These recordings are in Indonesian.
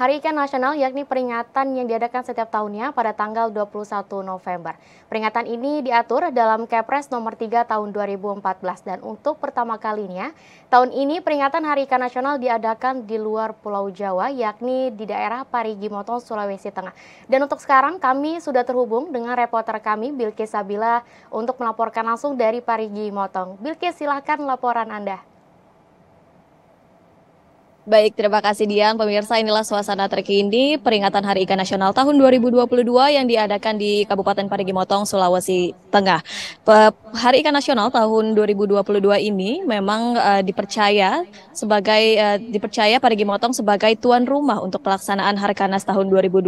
Hari Ikan Nasional yakni peringatan yang diadakan setiap tahunnya pada tanggal 21 November. Peringatan ini diatur dalam Kepres nomor 3 tahun 2014 dan untuk pertama kalinya tahun ini peringatan Hari Ikan Nasional diadakan di luar Pulau Jawa yakni di daerah Parigi Motong, Sulawesi Tengah. Dan untuk sekarang kami sudah terhubung dengan reporter kami Bilke Sabila untuk melaporkan langsung dari Parigi Motong. Bilke, silahkan laporan Anda. Baik, terima kasih Dian. Pemirsa, inilah suasana terkini peringatan Hari Ikan Nasional tahun 2022 yang diadakan di Kabupaten Parigi Motong, Sulawesi Tengah. Hari Ikan Nasional tahun 2022 ini memang uh, dipercaya sebagai uh, dipercaya Parigi Motong sebagai tuan rumah untuk pelaksanaan Harkanas tahun 2022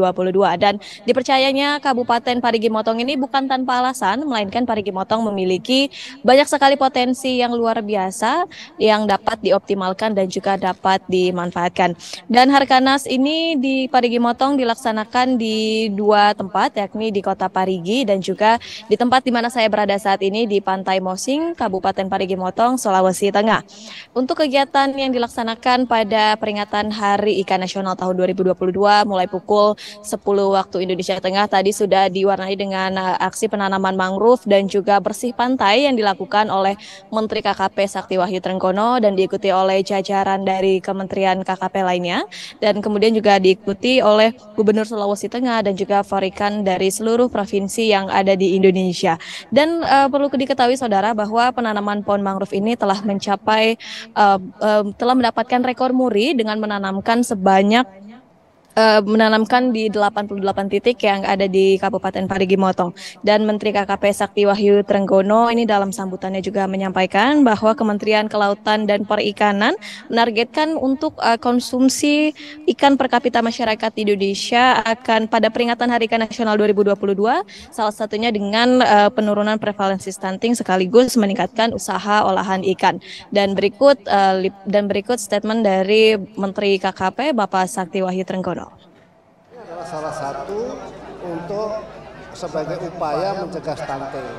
dan dipercayanya Kabupaten Parigi Motong ini bukan tanpa alasan melainkan Parigi Motong memiliki banyak sekali potensi yang luar biasa yang dapat dioptimalkan dan juga dapat di dimanfaatkan. Dan Harkanas ini di Parigi Motong dilaksanakan di dua tempat, yakni di kota Parigi dan juga di tempat di mana saya berada saat ini di Pantai Mosing, Kabupaten Parigi Motong, Sulawesi Tengah. Untuk kegiatan yang dilaksanakan pada peringatan Hari Ikan Nasional tahun 2022 mulai pukul 10 waktu Indonesia Tengah tadi sudah diwarnai dengan eh, aksi penanaman mangrove dan juga bersih pantai yang dilakukan oleh Menteri KKP Sakti Wahyu Trenggono dan diikuti oleh jajaran dari Kementerian kementerian KKP lainnya dan kemudian juga diikuti oleh Gubernur Sulawesi Tengah dan juga Farikan dari seluruh provinsi yang ada di Indonesia. Dan uh, perlu diketahui saudara bahwa penanaman pohon mangrove ini telah mencapai uh, uh, telah mendapatkan rekor muri dengan menanamkan sebanyak uh, menanamkan di 88 titik yang ada di Kabupaten Parigi Motong. Dan Menteri KKP Sakti Wahyu Trenggono ini dalam sambutannya juga menyampaikan bahwa Kementerian Kelautan dan Perikanan menargetkan untuk uh, konsumsi ikan per kapita masyarakat di Indonesia akan pada peringatan Hari Ikan Nasional 2022 salah satunya dengan uh, penurunan prevalensi stunting sekaligus meningkatkan usaha olahan ikan. Dan berikut uh, dan berikut statement dari Menteri KKP Bapak Sakti Wahyu Trenggono salah satu untuk sebagai upaya mencegah stunting.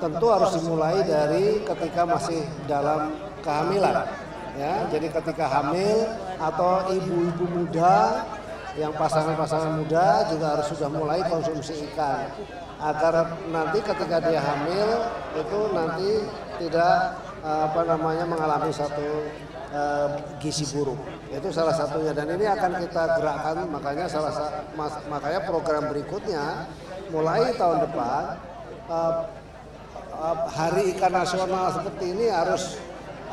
Tentu harus dimulai dari ketika masih dalam kehamilan. Ya, jadi ketika hamil atau ibu-ibu muda yang pasangan-pasangan muda juga harus sudah mulai konsumsi ikan agar nanti ketika dia hamil itu nanti tidak eh, apa namanya mengalami satu Eh, gizi buruk. Itu salah satunya dan ini akan kita gerakkan makanya salah makanya program berikutnya mulai tahun depan eh, eh, hari ikan nasional seperti ini harus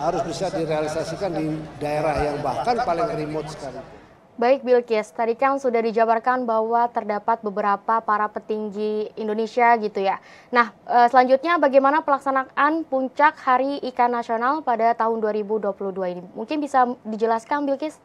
harus bisa direalisasikan di daerah yang bahkan paling remote sekali. Baik Bilkis, tadi kan sudah dijabarkan bahwa terdapat beberapa para petinggi Indonesia gitu ya. Nah, eh, selanjutnya bagaimana pelaksanaan puncak Hari Ikan Nasional pada tahun 2022 ini? Mungkin bisa dijelaskan Bilkis?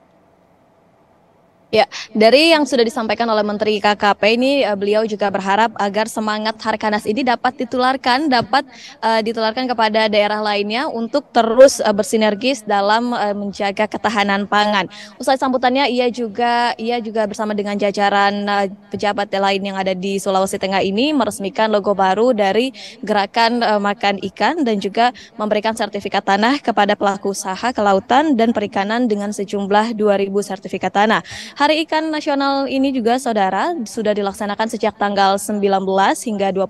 Ya, dari yang sudah disampaikan oleh Menteri KKP ini eh, beliau juga berharap agar semangat Harkanas ini dapat ditularkan, dapat uh, ditularkan kepada daerah lainnya untuk terus uh, bersinergis dalam uh, menjaga ketahanan pangan. Usai sambutannya ia juga ia juga bersama dengan jajaran uh, pejabat lain yang ada di Sulawesi Tengah ini meresmikan logo baru dari Gerakan uh, Makan Ikan dan juga memberikan sertifikat tanah kepada pelaku usaha kelautan dan perikanan dengan sejumlah 2000 sertifikat tanah. Hari Ikan Nasional ini juga saudara sudah dilaksanakan sejak tanggal 19 hingga 21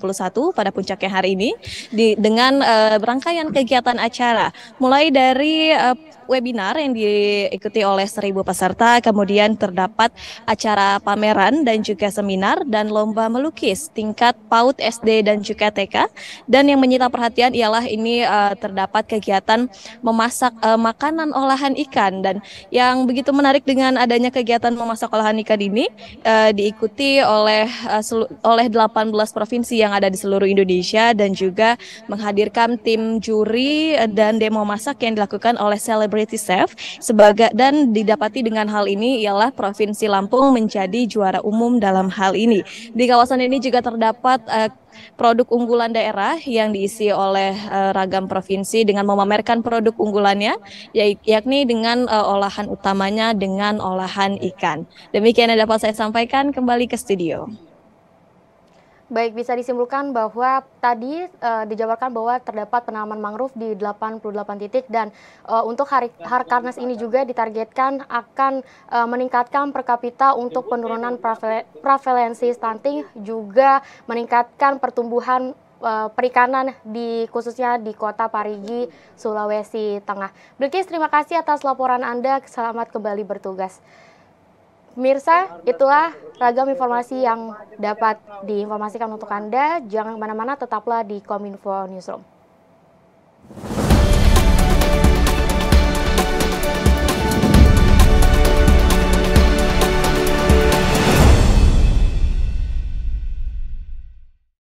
pada puncaknya hari ini di, dengan uh, rangkaian kegiatan acara mulai dari uh, webinar yang diikuti oleh seribu peserta, kemudian terdapat acara pameran dan juga seminar dan lomba melukis tingkat PAUD SD dan juga TK. Dan yang menyita perhatian ialah ini uh, terdapat kegiatan memasak uh, makanan olahan ikan dan yang begitu menarik dengan adanya kegiatan memasak olahan Ikan ini uh, eh, diikuti oleh uh, selu- oleh 18 provinsi yang ada di seluruh Indonesia dan juga menghadirkan tim juri eh, dan demo masak yang dilakukan oleh celebrity chef sebagai dan didapati dengan hal ini ialah provinsi Lampung menjadi juara umum dalam hal ini. Di kawasan ini juga terdapat uh, produk unggulan daerah yang diisi oleh uh, ragam provinsi dengan memamerkan produk unggulannya yakni dengan uh, olahan utamanya dengan olahan ikan. Demikian yang dapat saya sampaikan kembali ke studio. Baik, bisa disimpulkan bahwa tadi uh, dijabarkan bahwa terdapat penanaman mangrove di 88 titik dan uh, untuk hari Harkarnas ini juga ditargetkan akan uh, meningkatkan per kapita untuk penurunan prevalensi stunting juga meningkatkan pertumbuhan perikanan di khususnya di kota Parigi, Sulawesi Tengah. Bilkis, terima kasih atas laporan Anda. Selamat kembali bertugas. Pemirsa, itulah ragam informasi yang dapat diinformasikan untuk Anda. Jangan kemana-mana, tetaplah di Kominfo Newsroom.